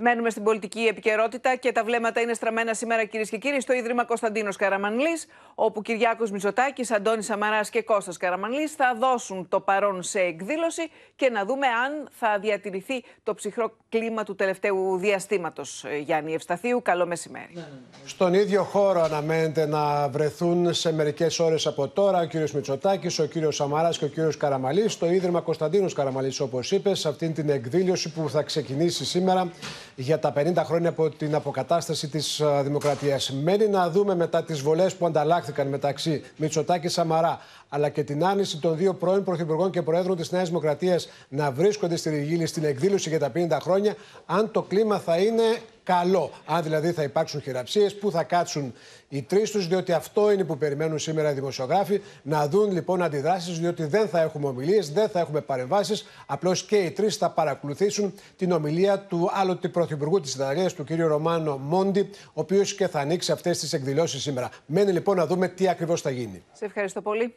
Μένουμε στην πολιτική επικαιρότητα και τα βλέμματα είναι στραμμένα σήμερα, κυρίες και κύριοι, στο Ίδρυμα Κωνσταντίνος Καραμανλής, όπου Κυριάκος Μητσοτάκης, Αντώνης Σαμαράς και Κώστας Καραμανλής θα δώσουν το παρόν σε εκδήλωση και να δούμε αν θα διατηρηθεί το ψυχρό κλίμα του τελευταίου διαστήματος. Ε, Γιάννη Ευσταθίου, καλό μεσημέρι. Ναι, ναι, ναι. Στον ίδιο χώρο αναμένεται να βρεθούν σε μερικές ώρες από τώρα ο κύριος Μητσοτάκης, ο κύριος Σαμαράς και ο κύριος Καραμαλής στο Ίδρυμα Κωνσταντίνος Καραμαλής, όπως είπες, σε αυτήν την εκδήλωση που θα ξεκινήσει σήμερα για τα 50 χρόνια από την αποκατάσταση της ε, Δημοκρατίας. Μένει να δούμε μετά τις βολές που ανταλλάχθηκαν μεταξύ Μητσοτάκη Σαμαρά αλλά και την άνεση των δύο πρώην Πρωθυπουργών και Προέδρων της Νέας Δημοκρατίας να βρίσκονται στη Ριγίλη στην εκδήλωση για τα 50 χρόνια, αν το κλίμα θα είναι καλό. Αν δηλαδή θα υπάρξουν χειραψίες, πού θα κάτσουν οι τρεις τους, διότι αυτό είναι που περιμένουν σήμερα οι δημοσιογράφοι. Να δουν λοιπόν αντιδράσεις, διότι δεν θα έχουμε ομιλίες, δεν θα έχουμε παρεμβάσεις. Απλώς και οι τρεις θα παρακολουθήσουν την ομιλία του άλλου πρωθυπουργού της Ιταλίας, του κ. Ρωμάνο Μόντι, ο οποίος και θα ανοίξει αυτές τις εκδηλώσεις σήμερα. Μένει λοιπόν να δούμε τι ακριβώς θα γίνει. Σε ευχαριστώ πολύ.